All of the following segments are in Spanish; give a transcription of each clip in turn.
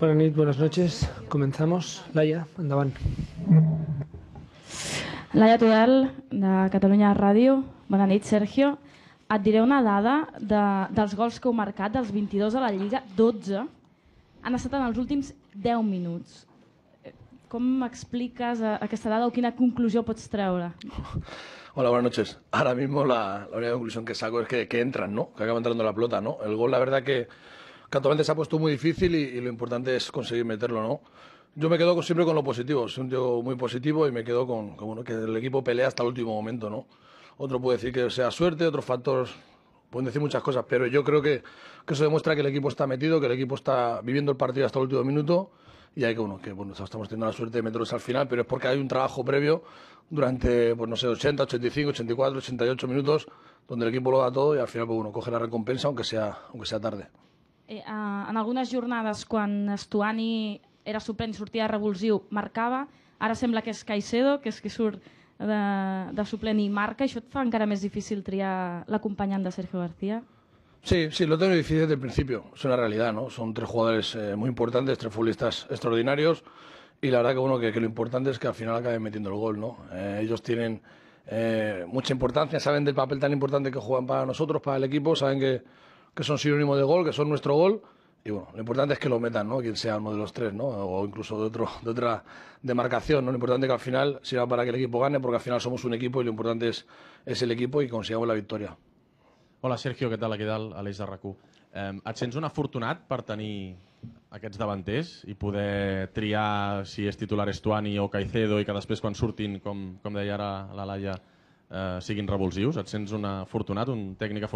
Buenas noches, buenas noches. Comenzamos. Laia, endavant. Laia Tudel, de Catalunya Ràdio. Bona nit, Sergio. Et diré una dada de, dels gols que heu marcat, dels 22 a la Lliga, 12, han estat en els últims 10 minuts. Com expliques eh, aquesta dada o quina conclusió pots treure? Hola, buenas noches. Ahora mismo la, la única conclusión que saco es que, que entran, ¿no? Que acaban entrando la pelota, ¿no? El gol, la verdad que Cantamente se ha puesto muy difícil y, lo importante es conseguir meterlo, ¿no? Yo me quedo siempre con lo positivo, soy un tío muy positivo y me quedo con, que el equipo pelea hasta el último momento, ¿no? Otro puede decir que sea suerte, otros factores pueden decir muchas cosas, pero yo creo que, eso demuestra que el equipo está metido, que el equipo está viviendo el partido hasta el último minuto y hay que, bueno, que bueno, estamos teniendo la suerte de meterlos al final, pero es porque hay un trabajo previo durante, pues, no sé, 80, 85, 84, 88 minutos, donde el equipo lo da todo y al final, pues coge la recompensa aunque sea, aunque sea tarde. eh, en algunes jornades quan Estuani era suplent, sortia de revulsiu, marcava, ara sembla que és Caicedo, que és qui surt de, de suplent i marca, això et fa encara més difícil triar l'acompanyant de Sergio García? Sí, sí, lo tengo difícil desde el principio, es una realidad, ¿no? Son tres jugadores eh, muy importantes, tres futbolistas extraordinarios y la verdad que bueno, que, que lo importante es que al final acaben metiendo el gol, ¿no? Eh, ellos tienen eh, mucha importancia, saben del papel tan importante que juegan para nosotros, para el equipo, saben que que son sinónimo de gol, que son nuestro gol. Y bueno, lo importante es que lo metan, ¿no? Quien sea uno de los tres, ¿no? O incluso de, otro, de otra demarcación, ¿no? Lo importante es que al final sirva para que el equipo gane, porque al final somos un equipo y lo importante es, es el equipo y consigamos la victoria. Hola, Sergio, què tal? Aquí dalt, Aleix de RAC1. Eh, et sents un afortunat per tenir aquests davanters i poder triar si és titular Estuani o Caicedo i que després quan surtin, com, com deia ara la Laia, eh, siguin revulsius? ¿Et una un un técnico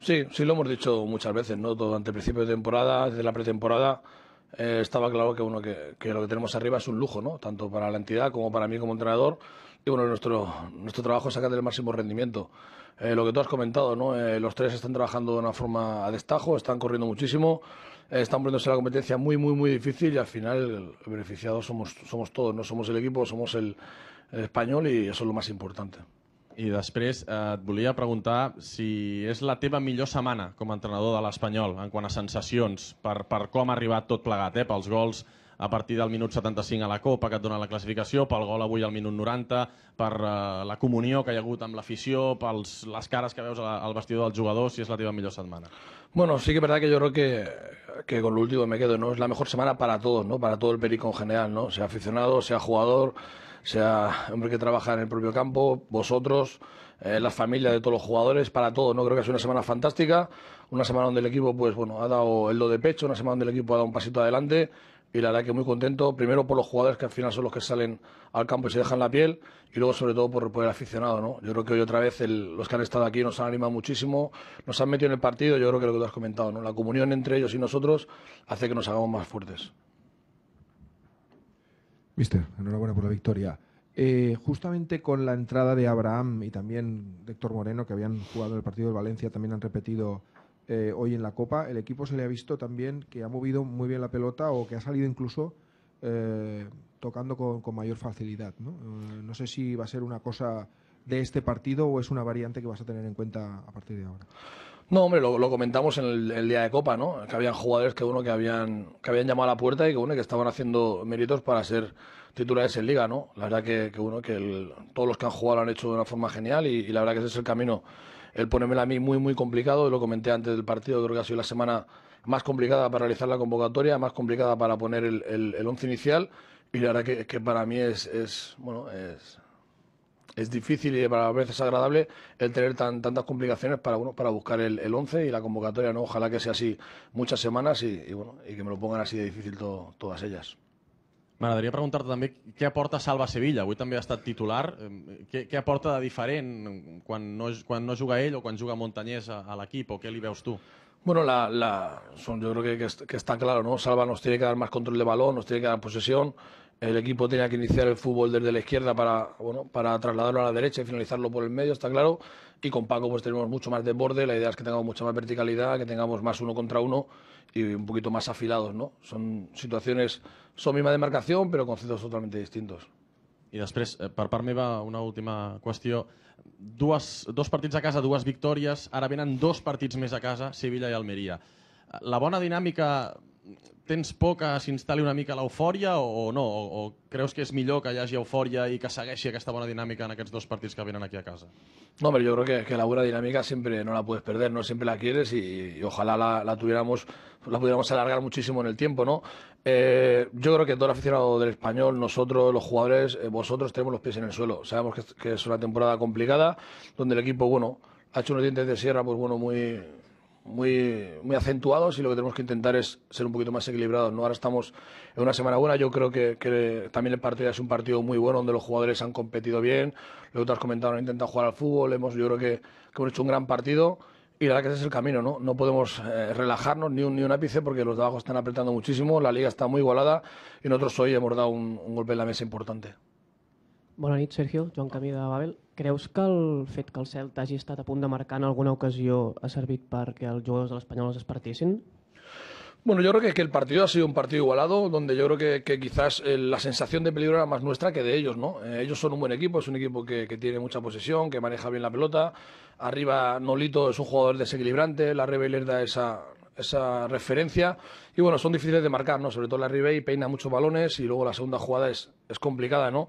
Sí, sí lo hemos dicho muchas veces, ¿no? Durante el principio de temporada, desde la pretemporada, eh, estaba claro que, que, lo que tenemos arriba es un lujo, ¿no? Tanto para la entidad como para mí como entrenador. Y bueno, nuestro, nuestro trabajo es sacar el máximo rendimiento. Eh, lo que tú has comentado, ¿no? Eh, los tres están trabajando de una forma a destajo, están corriendo muchísimo, están poniéndose la competencia muy, muy, muy difícil y al final beneficiados somos, somos todos, no somos el equipo, somos el, espanyol i això és el més important. I després eh, et volia preguntar si és la teva millor setmana com a entrenador de l'Espanyol en quant a sensacions, per, per com ha arribat tot plegat, eh, pels gols a partir del minut 75 a la Copa, que et dona la classificació, pel gol avui al minut 90, per eh, la comunió que hi ha hagut amb l'afició, per les cares que veus al vestidor dels jugadors, si és la teva millor setmana. Bueno, sí que es verdad que yo creo que, que con lo último me quedo, ¿no? Es la mejor semana para todos, ¿no? Para todo el perico en general, ¿no? Sea aficionado, sea jugador, sea, hombre que trabaja en el propio campo, vosotros, eh, la familia de todos los jugadores, para todo, ¿no? Creo que ha sido una semana fantástica, una semana donde el equipo, pues bueno, ha dado el do de pecho, una semana donde el equipo ha dado un pasito adelante y la verdad que muy contento, primero por los jugadores que al final son los que salen al campo y se dejan la piel, y luego sobre todo por, por el aficionado, ¿no? Yo creo que hoy otra vez los que han estado aquí nos han animado muchísimo, nos han metido en el partido, yo creo que lo que tú has comentado, ¿no? La comunión entre ellos y nosotros hace que nos hagamos más fuertes. Mister, enhorabuena por la victoria. Eh, justamente con la entrada de Abraham y también Héctor Moreno, que habían jugado el partido de Valencia, también han repetido eh, hoy en la Copa, el equipo se le ha visto también que ha movido muy bien la pelota o que ha salido incluso eh, tocando con, mayor facilidad. no sé si va a ser una cosa de este partido o es una variante que vas a tener en cuenta a partir de ahora? No, hombre, lo, comentamos en el, día de Copa, ¿no? Que habían jugadores que uno que habían, que habían llamado a la puerta y que uno que estaban haciendo méritos para ser titulares en Liga, ¿no? La verdad que, uno que todos los que han jugado lo han hecho de una forma genial y, la verdad que ese es el camino. El ponérmelo a mí muy, muy complicado, lo comenté antes del partido, creo que ha sido la semana más complicada para realizar la convocatoria, más complicada para poner el, el, el once inicial y la verdad que, que para mí es, es bueno, es, es difícil y a veces agradable el tener tan, tantas complicaciones para uno para buscar el, el 11 y la convocatoria no ojalá que sea así muchas semanas y, bueno y que me lo pongan así de difícil todas ellas Me preguntar preguntarte también qué aporta Salva Sevilla. Hoy también ha titular. Em, ¿Qué aporta de diferent cuando no, juega no o cuando juega Montañés a, equipo qué o tú Bueno, la, la, yo creo que, que, que está claro, ¿no? Salva nos tiene que dar más control de balón, nos tiene que dar posesión, el equipo tenía que iniciar el fútbol desde la izquierda para, trasladarlo a la derecha y finalizarlo por el medio, está claro. Y con Paco pues tenemos mucho más de borde, la idea es que tengamos mucha más verticalidad, que tengamos más uno contra uno y un poquito más afilados, ¿no? Son situaciones, son misma demarcación, pero conceptos totalmente distintos. Y después, eh, para part va una última cuestión. dos partidos a casa, dos victorias, ahora vienen dos partidos más a casa, Sevilla y Almería la buena dinámica, tens por que instale una mica la euforia o no? O, crees que es millor que hi euforia y i que segueixi buena dinámica en aquests dos partits que vienen aquí a casa? No, pero yo creo que, que la buena dinámica siempre no la puedes perder, no siempre la quieres y, ojalá la, tuviéramos, la pudiéramos alargar muchísimo en el tiempo, ¿no? Eh, yo creo que todo el aficionado del español, nosotros, los jugadores, eh, vosotros tenemos los pies en el suelo. Sabemos que, que es una temporada complicada donde el equipo, bueno, ha hecho unos dientes de sierra, pues bueno, muy muy, muy acentuados y lo que tenemos que intentar es ser un poquito más equilibrados. ¿no? Ahora estamos en una semana buena, yo creo que, que también el partido es un partido muy bueno donde los jugadores han competido bien, lo que tú has comentado, han intentado jugar al fútbol, hemos, yo creo que, hemos hecho un gran partido y la verdad que ese es el camino, ¿no? No podemos eh, relajarnos ni un, ni un ápice porque los de abajo están apretando muchísimo, la liga está muy igualada y nosotros hoy hemos dado un golpe en la mesa importante. Buenas noches Sergio. Joan Camí de Babel. ¿Crees que el fet que el Celta hagi a punto de marcar en alguna ocasión ha servit perquè els jugadors de Bueno, yo creo que, el partido ha sido un partido igualado, donde yo creo que, quizás la sensación de peligro era más nuestra que de ellos, ¿no? Eh, ellos son un buen equipo, es un equipo que, tiene mucha posesión, que maneja bien la pelota. Arriba Nolito es un jugador desequilibrante, la rebeller da esa, referencia. Y bueno, son difíciles de marcar, ¿no? Sobre todo la Ribey peina muchos balones y luego la segunda jugada es complicada, ¿no?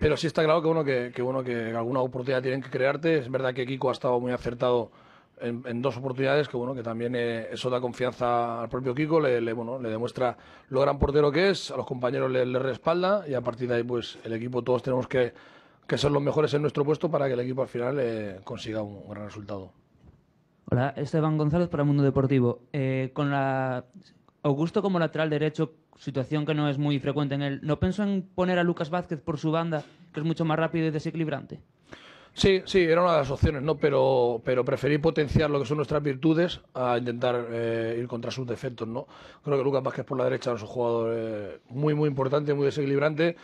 Pero sí está claro que bueno, que, bueno, que alguna oportunidad tienen que crearte. Es verdad que Kiko ha estado muy acertado en, dos oportunidades, que bueno, que también eh, eso da confianza al propio Kiko, le, bueno, le demuestra lo gran portero que es, a los compañeros le, respalda y a partir de ahí pues el equipo todos tenemos que, ser los mejores en nuestro puesto para que el equipo al final eh, consiga un, gran resultado. Hola, Esteban González para Mundo Deportivo. Eh, con la Augusto como lateral derecho, situación que no es muy frecuente en él, ¿no pensó en poner a Lucas Vázquez por su banda, que es mucho más rápido y desequilibrante? Sí, sí, era una de las opciones, ¿no? Pero, pero preferí potenciar lo que son nuestras virtudes a intentar eh, ir contra sus defectos, ¿no? Creo que Lucas Vázquez por la derecha es un jugador eh, muy, muy importante, muy desequilibrante.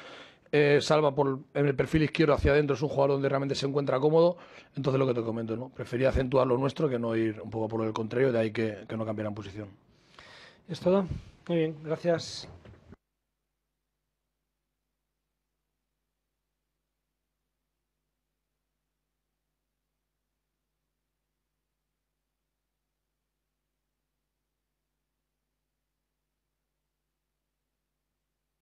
Eh, salva por en el perfil izquierdo hacia adentro, es un jugador donde realmente se encuentra cómodo. Entonces, lo que te comento, ¿no? Preferí acentuar lo nuestro que no ir un poco por el contrario, de ahí que, que no cambiaran posición. Es todo. Muy bien, gracias.